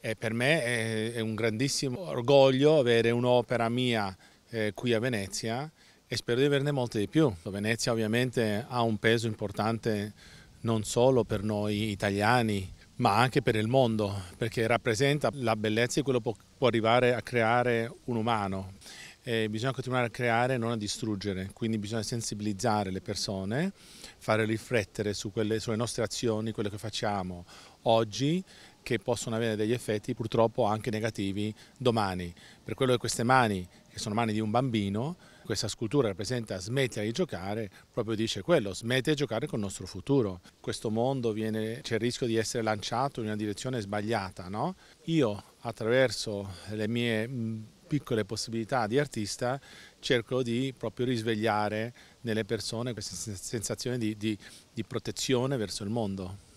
e per me è, è un grandissimo orgoglio avere un'opera mia eh, qui a Venezia e spero di averne molte di più. Venezia ovviamente ha un peso importante non solo per noi italiani, ma anche per il mondo, perché rappresenta la bellezza di quello che può arrivare a creare un umano. E bisogna continuare a creare e non a distruggere, quindi bisogna sensibilizzare le persone, fare riflettere su quelle, sulle nostre azioni, quello che facciamo oggi che possono avere degli effetti purtroppo anche negativi domani. Per quello che queste mani, che sono mani di un bambino, questa scultura rappresenta smettila di giocare, proprio dice quello, smette di giocare con il nostro futuro. Questo mondo viene, c'è il rischio di essere lanciato in una direzione sbagliata. No? Io attraverso le mie piccole possibilità di artista cerco di proprio risvegliare nelle persone questa sensazione di, di, di protezione verso il mondo.